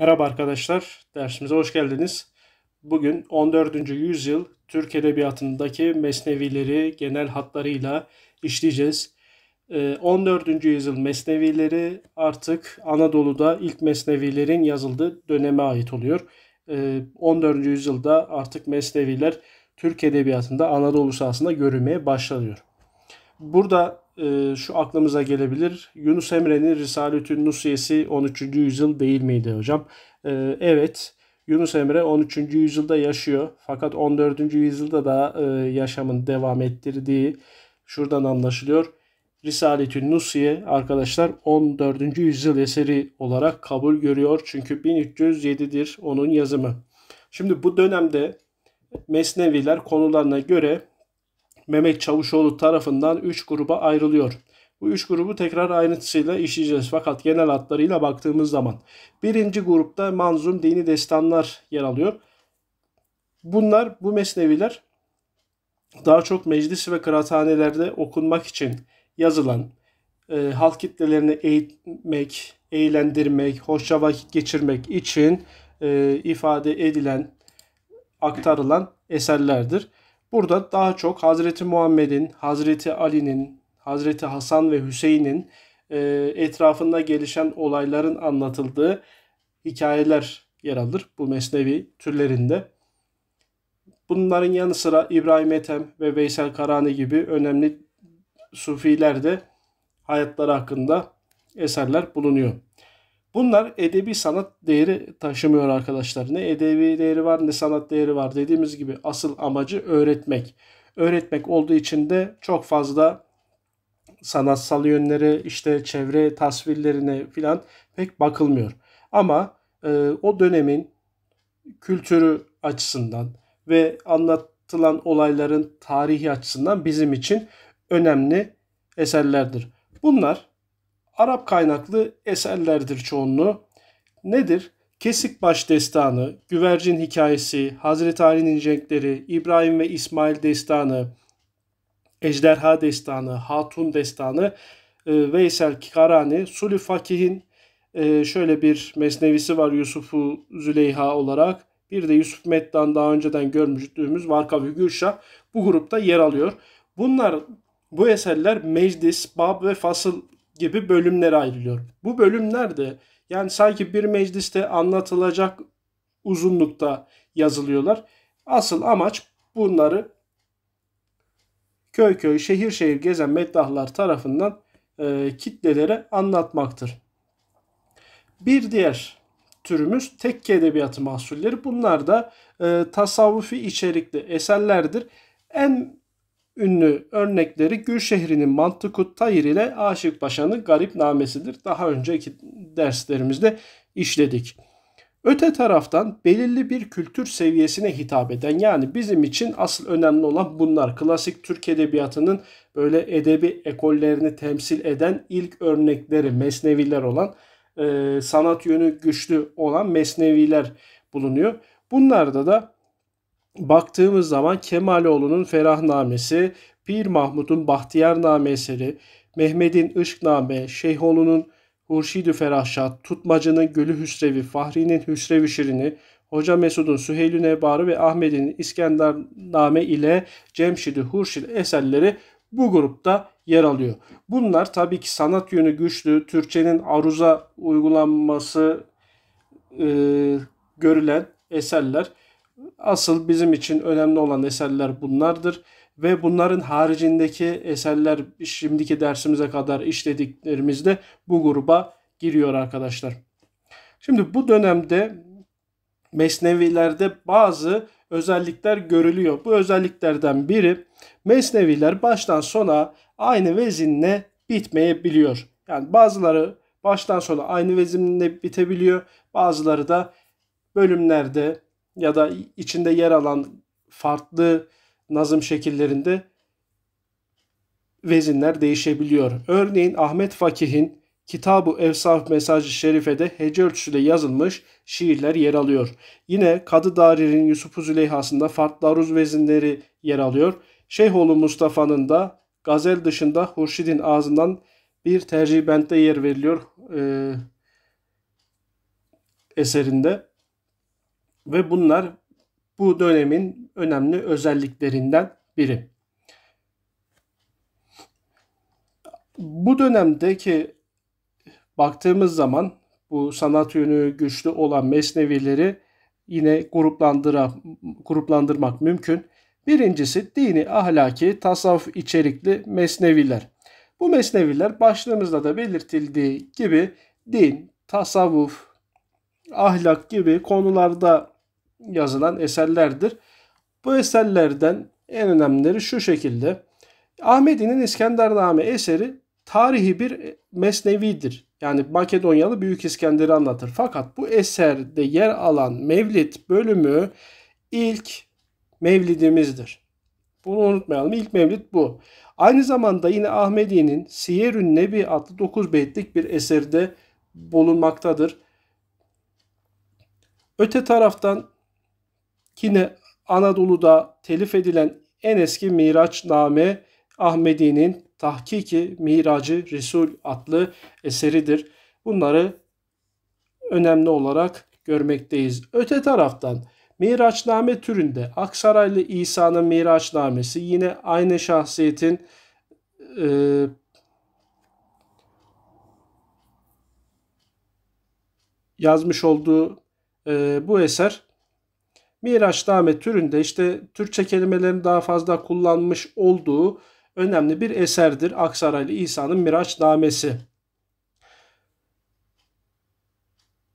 Merhaba arkadaşlar, dersimize hoş geldiniz. Bugün 14. yüzyıl Türk Edebiyatı'ndaki mesnevileri genel hatlarıyla işleyeceğiz. 14. Ee, yüzyıl mesnevileri artık Anadolu'da ilk mesnevilerin yazıldığı döneme ait oluyor. 14. Ee, yüzyılda artık mesneviler Türk Edebiyatı'nda Anadolu sahasında görülmeye başlanıyor. Burada ee, şu aklımıza gelebilir. Yunus Emre'nin Risaletün Nusiyesi 13. yüzyıl değil miydi hocam? Ee, evet. Yunus Emre 13. yüzyılda yaşıyor. Fakat 14. yüzyılda da e, yaşamın devam ettirdiği şuradan anlaşılıyor. Risaletün Nusiye arkadaşlar 14. yüzyıl eseri olarak kabul görüyor. Çünkü 1307'dir onun yazımı. Şimdi bu dönemde Mesneviler konularına göre Mehmet Çavuşoğlu tarafından 3 gruba ayrılıyor. Bu üç grubu tekrar ayrıntısıyla işleyeceğiz fakat genel hatlarıyla baktığımız zaman. Birinci grupta manzum dini destanlar yer alıyor. Bunlar bu mesneviler daha çok meclis ve kıraathanelerde okunmak için yazılan, e, halk kitlelerini eğitmek, eğlendirmek, hoşça vakit geçirmek için e, ifade edilen, aktarılan eserlerdir. Burada daha çok Hazreti Muhammed'in, Hazreti Ali'nin, Hazreti Hasan ve Hüseyin'in e, etrafında gelişen olayların anlatıldığı hikayeler yer alır bu mesnevi türlerinde. Bunların yanı sıra İbrahim Ethem ve Veysel Karani gibi önemli sufiler de hayatları hakkında eserler bulunuyor. Bunlar edebi sanat değeri taşımıyor arkadaşlar. Ne edebi değeri var ne sanat değeri var. Dediğimiz gibi asıl amacı öğretmek. Öğretmek olduğu için de çok fazla sanatsal yönlere, işte çevre tasvirlerine filan pek bakılmıyor. Ama e, o dönemin kültürü açısından ve anlatılan olayların tarihi açısından bizim için önemli eserlerdir. Bunlar Arap kaynaklı eserlerdir çoğunluğu. Nedir? Kesik Baş Destanı, Güvercin Hikayesi, Hazreti Ali'nin Cenkleri, İbrahim ve İsmail Destanı, Ejderha Destanı, Hatun Destanı, e, Veysel Karani, Sulü Fakih'in e, şöyle bir mesnevisi var Yusuf'u Züleyha olarak. Bir de Yusuf Meddan daha önceden görmüştüğümüz Varkavi Gülşah bu grupta yer alıyor. Bunlar bu eserler meclis, bab ve fasıl gibi bölümlere ayrılıyor. Bu bölümlerde yani sanki bir mecliste anlatılacak uzunlukta yazılıyorlar. Asıl amaç bunları köy köy, şehir şehir gezen meddahlar tarafından e, kitlelere anlatmaktır. Bir diğer türümüz tekke edebiyatı mahsulleri. Bunlar da e, tasavvufi içerikli eserlerdir. En ünlü örnekleri Gülşehri'nin Mantıkut Tayir ile Aşık Paşa'nın Garip Namesidir. Daha önceki derslerimizde işledik. Öte taraftan belirli bir kültür seviyesine hitap eden yani bizim için asıl önemli olan bunlar. Klasik Türk edebiyatının böyle edebi ekollerini temsil eden ilk örnekleri mesneviler olan e, sanat yönü güçlü olan mesneviler bulunuyor. Bunlarda da baktığımız zaman Kemaloğlu'nun Ferahnamesi, Pir Mahmut'un Bahtiyarname eseri, Mehmet'in Işkname, Şeyhoğlu'nun Hurşidü Ferahşat, Tutmacı'nın Gölü Hüsrevi, Fahri'nin Hüsrevi Şirini, Hoca Mesud'un Süheyl-i Nebarı ve Ahmet'in İskendername ile Cemşid-i Hurşil eserleri bu grupta yer alıyor. Bunlar tabii ki sanat yönü güçlü, Türkçenin aruza uygulanması e, görülen eserler. Asıl bizim için önemli olan eserler bunlardır ve bunların haricindeki eserler şimdiki dersimize kadar işlediklerimizde bu gruba giriyor arkadaşlar. Şimdi bu dönemde Mesnevilerde bazı özellikler görülüyor. Bu özelliklerden biri Mesneviler baştan sona aynı vezinle bitmeyebiliyor. Yani bazıları baştan sona aynı vezinle bitebiliyor. Bazıları da bölümlerde ya da içinde yer alan farklı nazım şekillerinde vezinler değişebiliyor. Örneğin Ahmet Fakih'in Kitabı Efsaf Mesajı Şerife'de hece ölçüsüyle yazılmış şiirler yer alıyor. Yine Kadı Darir'in Yusuf Züleyha'sında farklı aruz vezinleri yer alıyor. Şeyhoğlu Mustafa'nın da gazel dışında Hurşid'in ağzından bir tercih bende yer veriliyor e, eserinde ve bunlar bu dönemin önemli özelliklerinden biri. Bu dönemdeki baktığımız zaman bu sanat yönü güçlü olan mesnevileri yine gruplandıra, gruplandırmak mümkün. Birincisi dini, ahlaki, tasavvuf içerikli mesneviler. Bu mesneviler başlığımızda da belirtildiği gibi din, tasavvuf, ahlak gibi konularda yazılan eserlerdir. Bu eserlerden en önemlileri şu şekilde. Ahmedi'nin İskendername eseri tarihi bir mesnevidir. Yani Makedonyalı Büyük İskender'i anlatır. Fakat bu eserde yer alan Mevlid bölümü ilk Mevlidimizdir. Bunu unutmayalım. İlk Mevlid bu. Aynı zamanda yine Ahmedi'nin Siyerün Nebi adlı 9 beytlik bir eserde bulunmaktadır. Öte taraftan yine Anadolu'da telif edilen en eski Miraçname Ahmedi'nin Tahkiki Miracı Resul adlı eseridir. Bunları önemli olarak görmekteyiz. Öte taraftan Miraçname türünde Aksaraylı İsa'nın Miraçnamesi yine aynı şahsiyetin e, yazmış olduğu e, bu eser Miraçname türünde işte Türkçe kelimelerin daha fazla kullanmış olduğu önemli bir eserdir. Aksaraylı İsa'nın Miraçnamesi.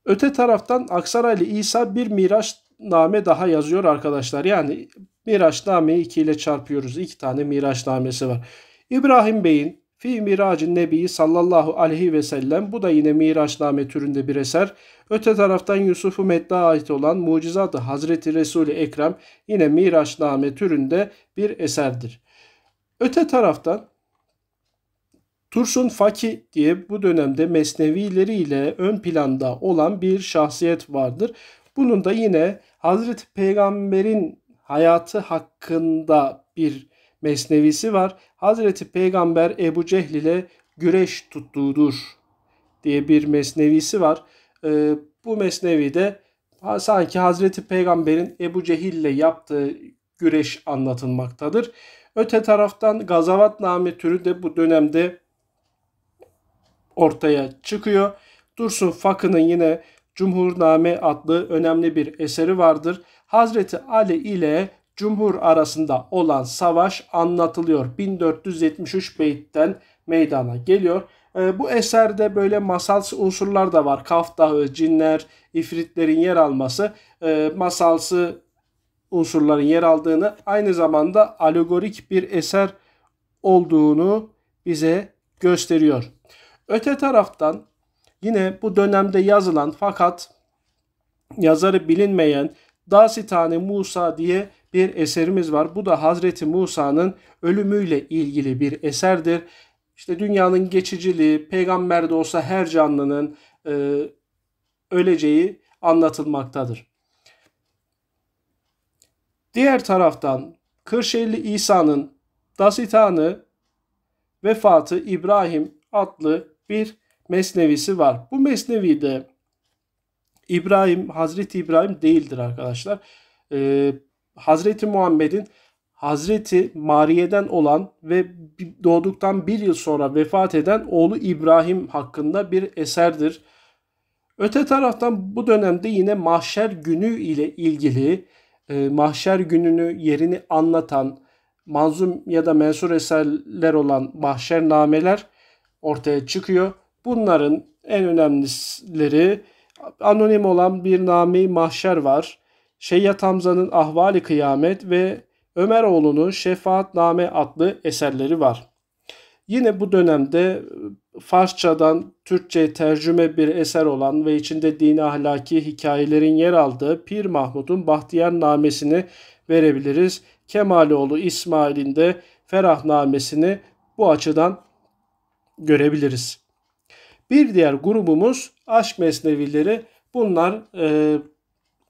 Öte taraftan Aksaraylı İsa bir Miraçname daha yazıyor arkadaşlar. Yani Miraçnameyi 2 ile çarpıyoruz. 2 tane Miraçnamesi var. İbrahim Bey'in Fi miracin nebiyi sallallahu aleyhi ve sellem bu da yine miraçname türünde bir eser. Öte taraftan Yusufu medda ait olan mucizatı Hazreti Resul-i Ekrem yine miraçname türünde bir eserdir. Öte taraftan Tursun Faki diye bu dönemde mesnevileriyle ön planda olan bir şahsiyet vardır. Bunun da yine Hazreti Peygamber'in hayatı hakkında bir mesnevisi var. Hazreti Peygamber Ebu Cehl ile güreş tuttuğudur diye bir mesnevisi var. E, bu de sanki Hazreti Peygamber'in Ebu Cehil ile yaptığı güreş anlatılmaktadır. Öte taraftan Gazavatname türü de bu dönemde ortaya çıkıyor. Dursun Fakı'nın yine Cumhurname adlı önemli bir eseri vardır. Hazreti Ali ile Cumhur arasında olan savaş anlatılıyor. 1473 beyitten meydana geliyor. Ee, bu eserde böyle masalsı unsurlar da var. Kaf dağı, cinler, ifritlerin yer alması e, masalsı unsurların yer aldığını aynı zamanda alegorik bir eser olduğunu bize gösteriyor. Öte taraftan yine bu dönemde yazılan fakat yazarı bilinmeyen Dasitane Musa diye bir eserimiz var. Bu da Hazreti Musa'nın ölümüyle ilgili bir eserdir. İşte dünyanın geçiciliği, peygamber de olsa her canlının e, öleceği anlatılmaktadır. Diğer taraftan Kırşehirli İsa'nın Dasitanı vefatı İbrahim adlı bir mesnevisi var. Bu mesnevide İbrahim, Hazreti İbrahim değildir arkadaşlar. Ee, Hazreti Muhammed'in Hazreti Mariye'den olan ve doğduktan bir yıl sonra vefat eden oğlu İbrahim hakkında bir eserdir. Öte taraftan bu dönemde yine mahşer günü ile ilgili e, mahşer gününü yerini anlatan manzum ya da mensur eserler olan mahşer nameler ortaya çıkıyor. Bunların en önemlileri anonim olan bir name mahşer var. Şeyyat Hamza'nın Ahvali Kıyamet ve Ömeroğlu'nun Şefaatname adlı eserleri var. Yine bu dönemde e, Farsçadan Türkçe tercüme bir eser olan ve içinde dini ahlaki hikayelerin yer aldığı Pir Mahmud'un Bahtiyar Namesini verebiliriz. Kemaloğlu İsmail'in de Ferah Namesini bu açıdan görebiliriz. Bir diğer grubumuz aşk mesnevileri. Bunlar e,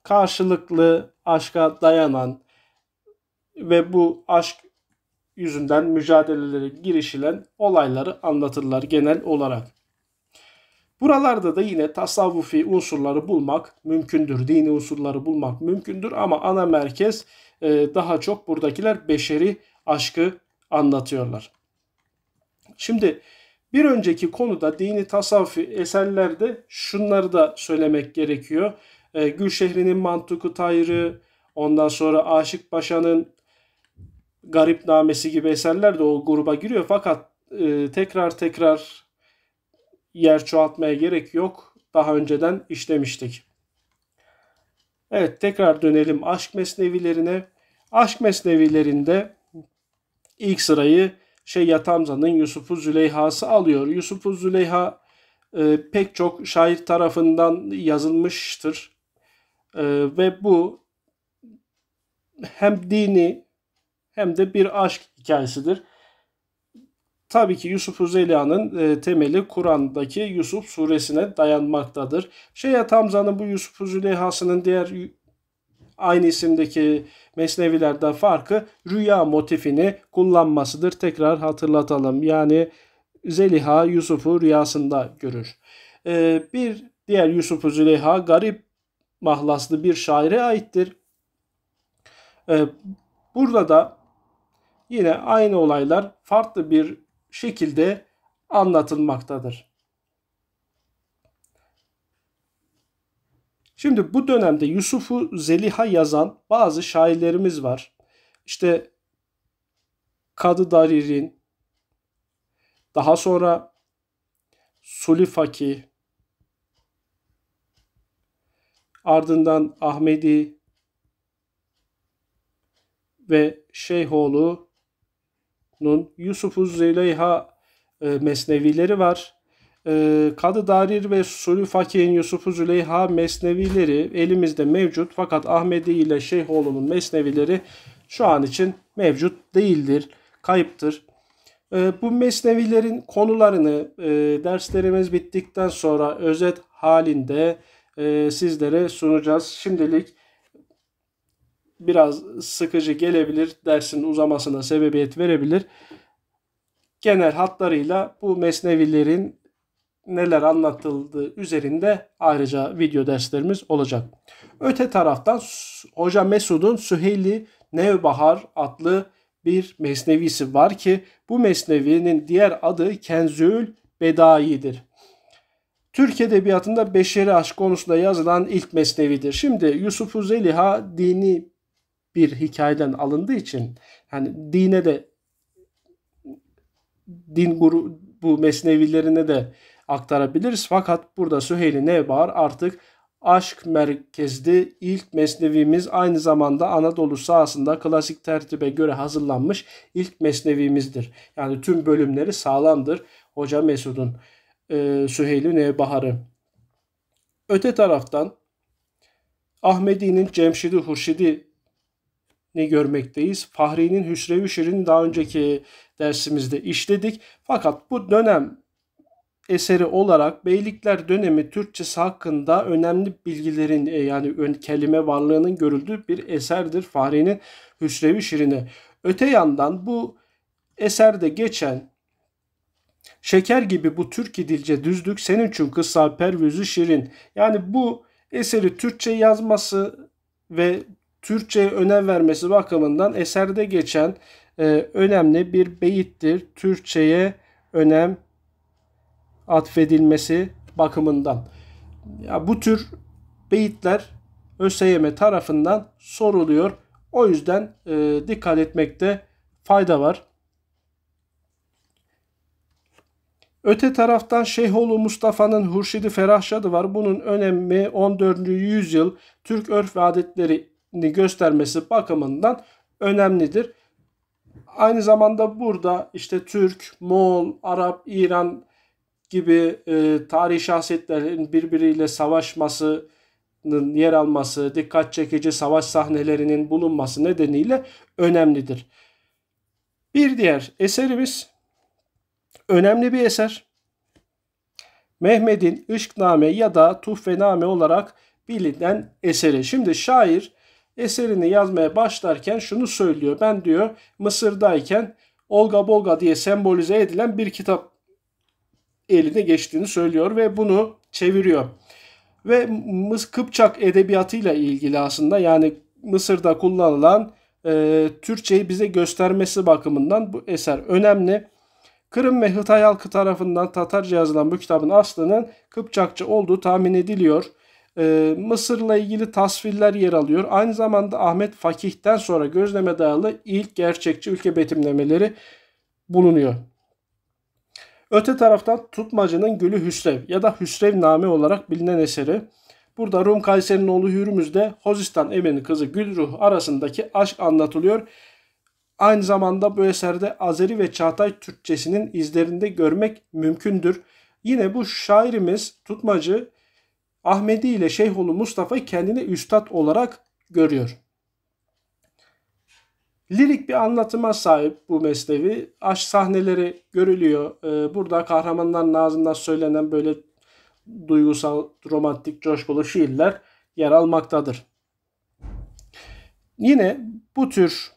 karşılıklı aşka dayanan ve bu aşk yüzünden mücadelelere girişilen olayları anlatırlar genel olarak. Buralarda da yine tasavvufi unsurları bulmak mümkündür. Dini unsurları bulmak mümkündür ama ana merkez e, daha çok buradakiler beşeri aşkı anlatıyorlar. Şimdi bir önceki konuda dini tasavvufi eserlerde şunları da söylemek gerekiyor e, ee, Gülşehri'nin Mantuku Tayrı, ondan sonra Aşık Paşa'nın Garip Namesi gibi eserler de o gruba giriyor. Fakat e, tekrar tekrar yer çoğaltmaya gerek yok. Daha önceden işlemiştik. Evet tekrar dönelim aşk mesnevilerine. Aşk mesnevilerinde ilk sırayı şey Yatamza'nın Yusuf'u Züleyha'sı alıyor. Yusuf'u Züleyha e, pek çok şair tarafından yazılmıştır. Ee, ve bu hem dini hem de bir aşk hikayesidir. Tabii ki Yusuf Uzeliha'nın e, temeli Kur'an'daki Yusuf suresine dayanmaktadır. Şeyh Hamza'nın bu Yusuf Züleyha'sının diğer aynı isimdeki mesnevilerden farkı rüya motifini kullanmasıdır. Tekrar hatırlatalım. Yani Zeliha Yusuf'u rüyasında görür. Ee, bir diğer Yusuf Züleyha garip mahlaslı bir şaire aittir. Ee, burada da yine aynı olaylar farklı bir şekilde anlatılmaktadır. Şimdi bu dönemde Yusuf'u Zeliha yazan bazı şairlerimiz var. İşte Kadı Darir'in, daha sonra Sulifaki, Ardından Ahmedi ve Şeyhoğlu'nun Yusuf-u Züleyha e, mesnevileri var. E, Kadı Darir ve Suri Fakih'in Yusuf-u Züleyha mesnevileri elimizde mevcut. Fakat Ahmedi ile Şeyhoğlu'nun mesnevileri şu an için mevcut değildir, kayıptır. E, bu mesnevilerin konularını e, derslerimiz bittikten sonra özet halinde ee, sizlere sunacağız. Şimdilik biraz sıkıcı gelebilir. Dersin uzamasına sebebiyet verebilir. Genel hatlarıyla bu mesnevilerin neler anlatıldığı üzerinde ayrıca video derslerimiz olacak. Öte taraftan Hoca Mesud'un Süheyli Nevbahar adlı bir mesnevisi var ki bu mesnevinin diğer adı Kenzül Bedai'dir. Türk Edebiyatı'nda beşeri aşk konusunda yazılan ilk mesnevidir. Şimdi Yusuf Zeliha dini bir hikayeden alındığı için yani dine de din guru bu mesnevilerine de aktarabiliriz. Fakat burada Süheyli Nevbar artık aşk merkezli ilk mesnevimiz aynı zamanda Anadolu sahasında klasik tertibe göre hazırlanmış ilk mesnevimizdir. Yani tüm bölümleri sağlamdır. Hoca Mesud'un e, Süheyl-i Öte taraftan Ahmedi'nin Cemşid-i Hurşid'i görmekteyiz. Fahri'nin hüsrev Şirin'i daha önceki dersimizde işledik. Fakat bu dönem eseri olarak Beylikler dönemi Türkçesi hakkında önemli bilgilerin e, yani ön kelime varlığının görüldüğü bir eserdir Fahri'nin hüsrev Şirin'i. Öte yandan bu eserde geçen Şeker gibi bu Türk dilce düzlük senin için kısa pervüzü şirin. Yani bu eseri Türkçe yazması ve Türkçe'ye önem vermesi bakımından eserde geçen e, önemli bir beyittir. Türkçe'ye önem atfedilmesi bakımından. Ya bu tür beyitler ÖSYM tarafından soruluyor. O yüzden e, dikkat etmekte fayda var. Öte taraftan Şeyhoğlu Mustafa'nın Hurşidi Ferahşadı var. Bunun önemi 14. yüzyıl Türk örf ve adetlerini göstermesi bakımından önemlidir. Aynı zamanda burada işte Türk, Moğol, Arap, İran gibi e, tarihi şahsiyetlerin birbiriyle savaşmasının yer alması, dikkat çekici savaş sahnelerinin bulunması nedeniyle önemlidir. Bir diğer eserimiz önemli bir eser. Mehmet'in Işkname ya da Tuhfename olarak bilinen eseri. Şimdi şair eserini yazmaya başlarken şunu söylüyor. Ben diyor Mısır'dayken Olga Bolga diye sembolize edilen bir kitap eline geçtiğini söylüyor ve bunu çeviriyor. Ve Mıs Kıpçak edebiyatıyla ilgili aslında yani Mısır'da kullanılan e, Türkçeyi bize göstermesi bakımından bu eser önemli. Kırım ve Hıtay halkı tarafından Tatarca yazılan bu kitabın aslının Kıpçakça olduğu tahmin ediliyor. Ee, Mısır'la ilgili tasvirler yer alıyor. Aynı zamanda Ahmet Fakih'ten sonra gözleme dayalı ilk gerçekçi ülke betimlemeleri bulunuyor. Öte taraftan Tutmacı'nın Gülü Hüsrev ya da Hüsrev Name olarak bilinen eseri. Burada Rum Kayseri'nin oğlu Hürmüz'de Hozistan Emir'in kızı Gülruh arasındaki aşk anlatılıyor Aynı zamanda bu eserde Azeri ve Çağatay Türkçesinin izlerinde görmek mümkündür. Yine bu şairimiz tutmacı Ahmedi ile Şeyholu Mustafa kendini üstad olarak görüyor. Lirik bir anlatıma sahip bu mesnevi. Aşk sahneleri görülüyor. Ee, burada kahramanların ağzından söylenen böyle duygusal, romantik, coşkulu şiirler yer almaktadır. Yine bu tür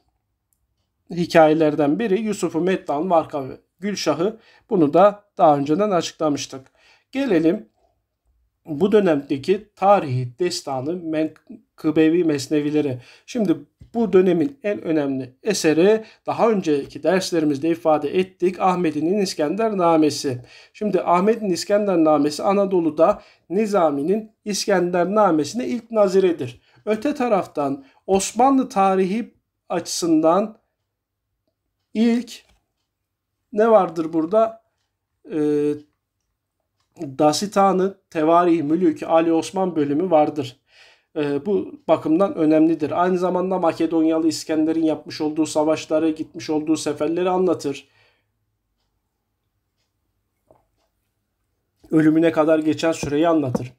hikayelerden biri Yusuf'u Meddan, Varka ve Gülşah'ı bunu da daha önceden açıklamıştık. Gelelim bu dönemdeki tarihi destanı menkıbevi mesnevilere. Şimdi bu dönemin en önemli eseri daha önceki derslerimizde ifade ettik Ahmet'in İskender Namesi. Şimdi Ahmet'in İskender Namesi Anadolu'da Nizami'nin İskender Namesi'ne ilk naziredir. Öte taraftan Osmanlı tarihi açısından İlk ne vardır burada? E, ee, Dasitanı Tevarih Mülük Ali Osman bölümü vardır. E, bu bakımdan önemlidir. Aynı zamanda Makedonyalı İskender'in yapmış olduğu savaşlara gitmiş olduğu seferleri anlatır. Ölümüne kadar geçen süreyi anlatır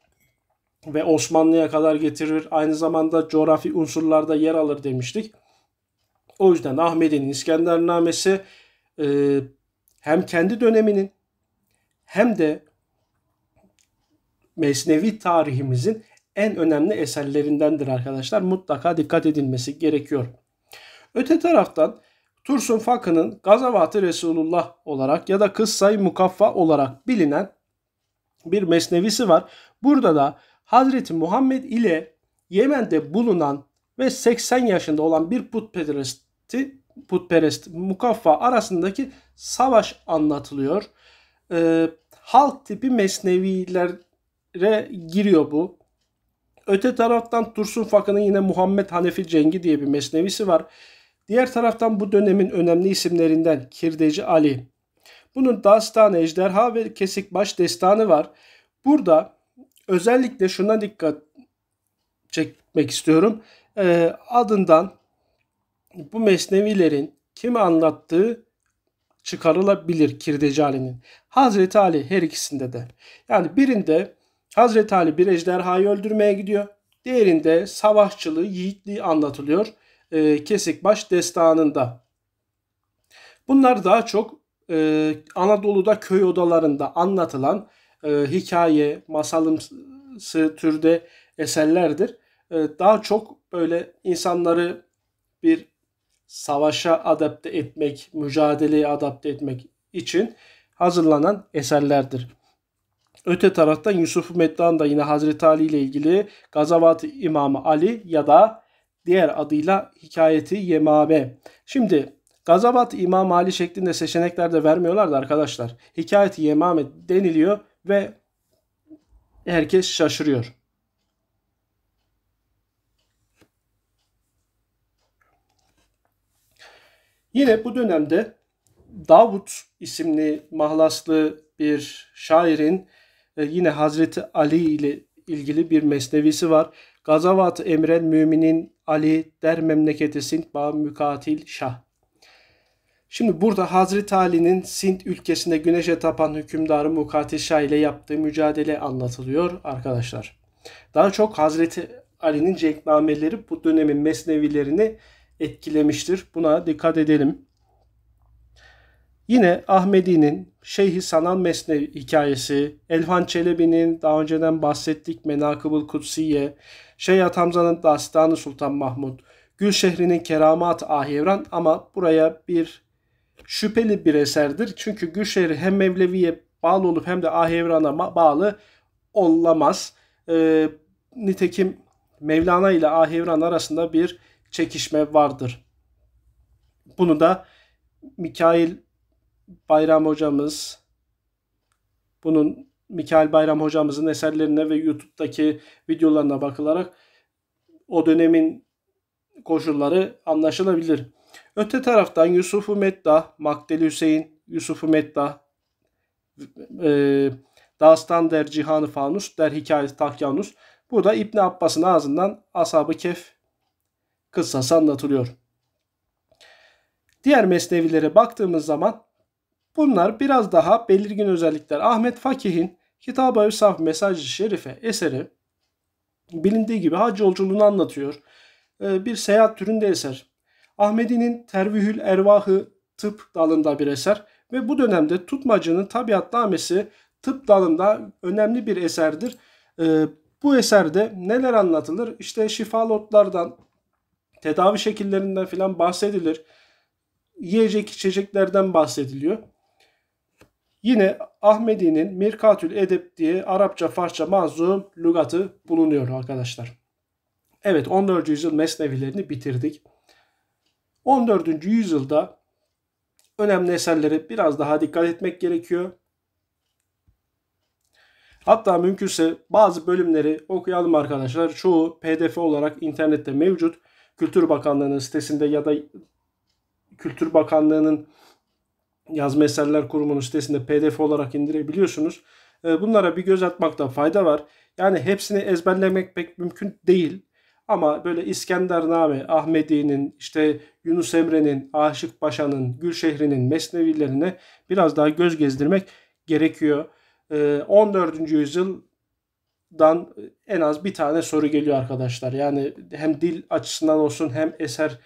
ve Osmanlı'ya kadar getirir. Aynı zamanda coğrafi unsurlarda yer alır demiştik. O yüzden Ahmet'in İskendernamesi e, hem kendi döneminin hem de Mesnevi tarihimizin en önemli eserlerindendir arkadaşlar. Mutlaka dikkat edilmesi gerekiyor. Öte taraftan Tursun Fakı'nın gazavat Resulullah olarak ya da Kıssay Mukaffa olarak bilinen bir mesnevisi var. Burada da Hazreti Muhammed ile Yemen'de bulunan ve 80 yaşında olan bir putperest peresti, putperest mukaffa arasındaki savaş anlatılıyor. E, halk tipi mesnevilere giriyor bu. Öte taraftan Tursun Fakı'nın yine Muhammed Hanefi Cengi diye bir mesnevisi var. Diğer taraftan bu dönemin önemli isimlerinden Kirdeci Ali. Bunun Dastan Ejderha ve Kesikbaş destanı var. Burada özellikle şuna dikkat çekmek istiyorum. E, adından bu mesnevilerin kimi anlattığı çıkarılabilir Kirdecali'nin. Hazreti Ali her ikisinde de. Yani birinde Hazreti Ali bir ejderhayı öldürmeye gidiyor. Diğerinde savaşçılığı, yiğitliği anlatılıyor. E, Kesikbaş destanında. Bunlar daha çok e, Anadolu'da köy odalarında anlatılan e, hikaye, masalımsı türde eserlerdir. E, daha çok böyle insanları bir savaşa adapte etmek, mücadeleye adapte etmek için hazırlanan eserlerdir. Öte taraftan Yusuf Meddan da yine Hazreti Ali ile ilgili Gazavat İmamı Ali ya da diğer adıyla Hikayeti Yemame. Şimdi Gazavat İmam Ali şeklinde seçenekler de vermiyorlar da arkadaşlar. Hikayeti Yemame deniliyor ve herkes şaşırıyor. Yine bu dönemde Davut isimli mahlaslı bir şairin e, yine Hazreti Ali ile ilgili bir mesnevisi var. Gazavat emrel müminin Ali der memleketi Sint ba mükatil şah. Şimdi burada Hazreti Ali'nin Sint ülkesinde güneşe tapan hükümdarı Mukatil Şah ile yaptığı mücadele anlatılıyor arkadaşlar. Daha çok Hazreti Ali'nin cenknameleri bu dönemin mesnevilerini etkilemiştir. Buna dikkat edelim. Yine Ahmedi'nin Şeyhi Sanan Mesne hikayesi, Elhan Çelebi'nin daha önceden bahsettik Menakıbul Kutsiye, Şeyh Atamza'nın Dastanı Sultan Mahmud, Gülşehri'nin Keramat Ahevran ama buraya bir şüpheli bir eserdir. Çünkü Gülşehri hem Mevlevi'ye bağlı olup hem de Ahevran'a bağlı olamaz. E, nitekim Mevlana ile Ahevran arasında bir çekişme vardır. Bunu da Mikail Bayram hocamız bunun Mikail Bayram hocamızın eserlerine ve YouTube'daki videolarına bakılarak o dönemin koşulları anlaşılabilir. Öte taraftan Yusuf-u Medda, Makdeli Hüseyin, Yusuf-u Medda, e, Dastan der Cihanı Fanus der Hikayesi Takyanus. Bu da İbn Abbas'ın ağzından Ashab-ı Kef kıssası anlatılıyor. Diğer mesnevilere baktığımız zaman bunlar biraz daha belirgin özellikler. Ahmet Fakih'in Kitab-ı Evsaf Mesaj-ı Şerife eseri bilindiği gibi hac yolculuğunu anlatıyor. Ee, bir seyahat türünde eser. Ahmedi'nin Tervihül Ervahı tıp dalında bir eser ve bu dönemde Tutmacı'nın Tabiatnamesi tıp dalında önemli bir eserdir. Ee, bu eserde neler anlatılır? İşte şifalotlardan tedavi şekillerinden filan bahsedilir. Yiyecek içeceklerden bahsediliyor. Yine Ahmedi'nin Mirkatül Edep diye Arapça Farsça manzum lügatı bulunuyor arkadaşlar. Evet 14. yüzyıl mesnevilerini bitirdik. 14. yüzyılda önemli eserlere biraz daha dikkat etmek gerekiyor. Hatta mümkünse bazı bölümleri okuyalım arkadaşlar. Çoğu pdf olarak internette mevcut. Kültür Bakanlığı'nın sitesinde ya da Kültür Bakanlığı'nın Yazma Eserler Kurumu'nun sitesinde pdf olarak indirebiliyorsunuz. Ee, bunlara bir göz atmakta fayda var. Yani hepsini ezberlemek pek mümkün değil. Ama böyle İskender Nami, Ahmedi'nin, işte Yunus Emre'nin, Aşık Paşa'nın, Gülşehri'nin mesnevilerine biraz daha göz gezdirmek gerekiyor. 14. Ee, yüzyıl dan e, en az bir tane soru geliyor arkadaşlar. Yani hem dil açısından olsun hem eser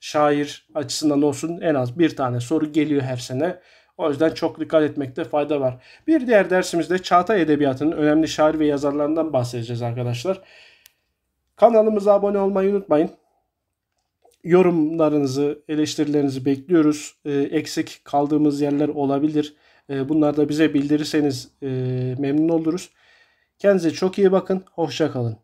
şair açısından olsun en az bir tane soru geliyor her sene. O yüzden çok dikkat etmekte fayda var. Bir diğer dersimizde Çağatay Edebiyatı'nın önemli şair ve yazarlarından bahsedeceğiz arkadaşlar. Kanalımıza abone olmayı unutmayın. Yorumlarınızı, eleştirilerinizi bekliyoruz. E, eksik kaldığımız yerler olabilir. E, bunlar da bize bildirirseniz memnun oluruz. Kendinize çok iyi bakın. Hoşça kalın.